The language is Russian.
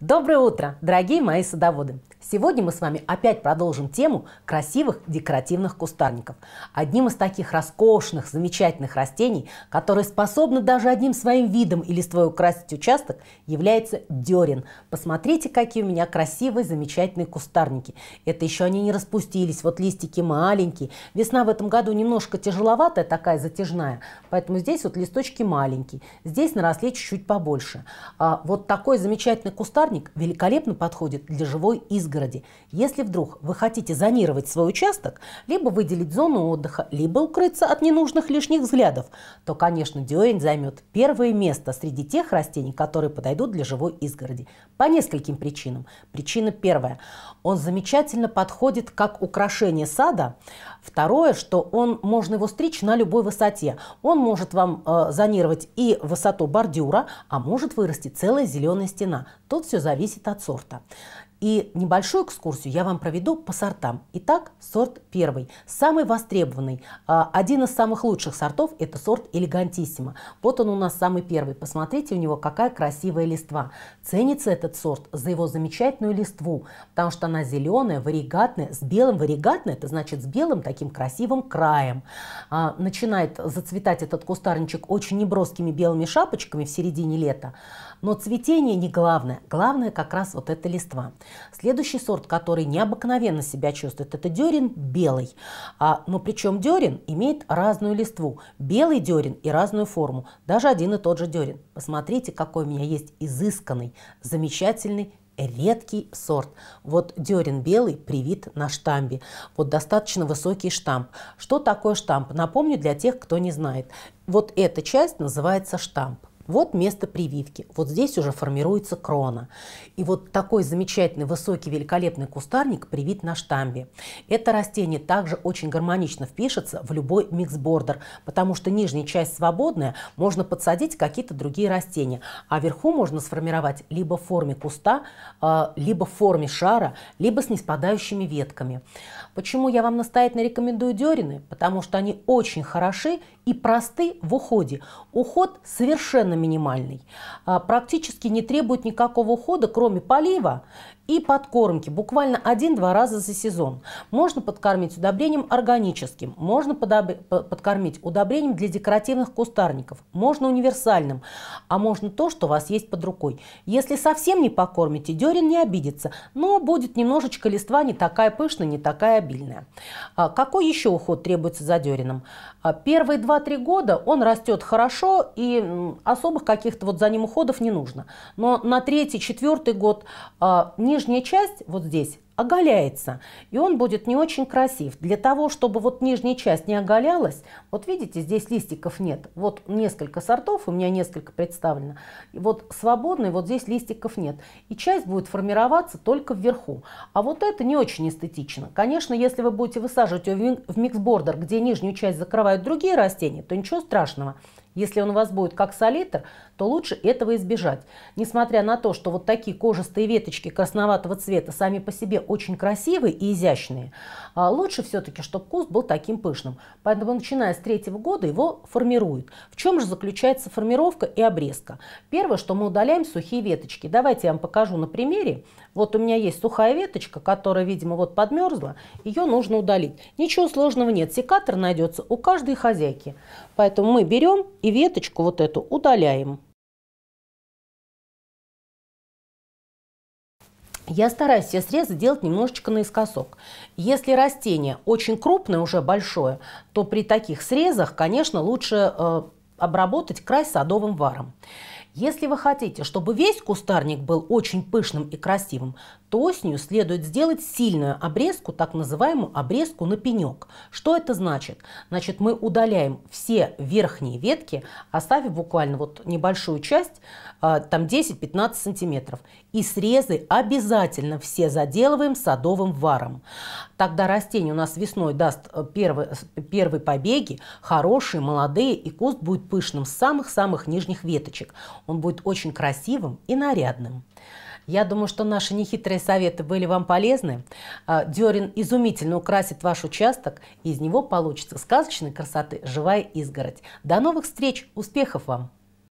Доброе утро, дорогие мои садоводы! Сегодня мы с вами опять продолжим тему красивых декоративных кустарников. Одним из таких роскошных, замечательных растений, которые способны даже одним своим видом и листвой украсить участок, является дерен. Посмотрите, какие у меня красивые, замечательные кустарники. Это еще они не распустились, вот листики маленькие. Весна в этом году немножко тяжеловатая, такая затяжная, поэтому здесь вот листочки маленькие. Здесь наросли чуть-чуть побольше. А вот такой замечательный кустарник великолепно подходит для живой изгороди пригороде, если вдруг вы хотите зонировать свой участок, либо выделить зону отдыха, либо укрыться от ненужных лишних взглядов, то, конечно, дюэнь займет первое место среди тех растений, которые подойдут для живой изгороди. По нескольким причинам. Причина первая. Он замечательно подходит как украшение сада. Второе, что он можно его стричь на любой высоте. Он может вам э, зонировать и высоту бордюра, а может вырасти целая зеленая стена. Тут все зависит от сорта. И небольшую экскурсию я вам проведу по сортам. Итак, сорт первый, самый востребованный. А, один из самых лучших сортов – это сорт элегантиссимо. Вот он у нас самый первый. Посмотрите у него, какая красивая листва. Ценится этот сорт за его замечательную листву, потому что она зеленая, варигатная, с белым варигатная, это значит с белым таким красивым краем. А, начинает зацветать этот кустарничек очень неброскими белыми шапочками в середине лета. Но цветение не главное. Главное как раз вот эта листва. Следующий сорт, который необыкновенно себя чувствует, это дерен белый. А, но причем дерен имеет разную листву. Белый дерен и разную форму. Даже один и тот же дерен. Посмотрите, какой у меня есть изысканный, замечательный редкий сорт. Вот дерен белый привит на штамбе. Вот достаточно высокий штамп. Что такое штамп? Напомню для тех, кто не знает. Вот эта часть называется штамп. Вот место прививки, вот здесь уже формируется крона. И вот такой замечательный, высокий, великолепный кустарник привит на штамбе. Это растение также очень гармонично впишется в любой миксбордер, потому что нижняя часть свободная, можно подсадить какие-то другие растения, а вверху можно сформировать либо в форме куста, а, либо в форме шара, либо с неспадающими ветками. Почему я вам настоятельно рекомендую дерины? Потому что они очень хороши и просты в уходе. Уход совершенно минимальный. А, практически не требует никакого ухода, кроме полива и подкормки буквально один-два раза за сезон. Можно подкормить удобрением органическим, можно подкормить удобрением для декоративных кустарников, можно универсальным, а можно то, что у вас есть под рукой. Если совсем не покормите, дерен не обидится, но будет немножечко листва не такая пышная, не такая обильная. А, какой еще уход требуется за дереном? А, первые 2-3 года он растет хорошо и особо особых каких-то вот за ним уходов не нужно. Но на третий, четвертый год э, нижняя часть вот здесь оголяется, и он будет не очень красив. Для того, чтобы вот нижняя часть не оголялась, вот видите, здесь листиков нет. Вот несколько сортов, у меня несколько представлено. И вот свободный, вот здесь листиков нет. И часть будет формироваться только вверху. А вот это не очень эстетично. Конечно, если вы будете высаживать ее в миксбордер, где нижнюю часть закрывают другие растения, то ничего страшного. Если он у вас будет как солитер, то лучше этого избежать. Несмотря на то, что вот такие кожистые веточки красноватого цвета сами по себе очень красивые и изящные, а, лучше все-таки, чтобы куст был таким пышным. Поэтому, начиная с третьего года, его формируют. В чем же заключается формировка и обрезка? Первое, что мы удаляем сухие веточки. Давайте я вам покажу на примере. Вот у меня есть сухая веточка, которая, видимо, вот подмерзла. Ее нужно удалить. Ничего сложного нет. Секатор найдется у каждой хозяйки. Поэтому мы берем и веточку вот эту удаляем. Я стараюсь все срезы делать немножечко наискосок. Если растение очень крупное, уже большое, то при таких срезах, конечно, лучше э, обработать край садовым варом. Если вы хотите, чтобы весь кустарник был очень пышным и красивым, то осенью следует сделать сильную обрезку, так называемую обрезку на пенек. Что это значит? Значит, мы удаляем все верхние ветки, оставив буквально вот небольшую часть, а, там 10-15 сантиметров. И срезы обязательно все заделываем садовым варом. Тогда растение у нас весной даст э, первые, э, первые побеги, хорошие, молодые, и куст будет пышным с самых-самых нижних веточек. Он будет очень красивым и нарядным. Я думаю, что наши нехитрые советы были вам полезны. А, Дерин изумительно украсит ваш участок, и из него получится сказочной красоты живая изгородь. До новых встреч! Успехов вам!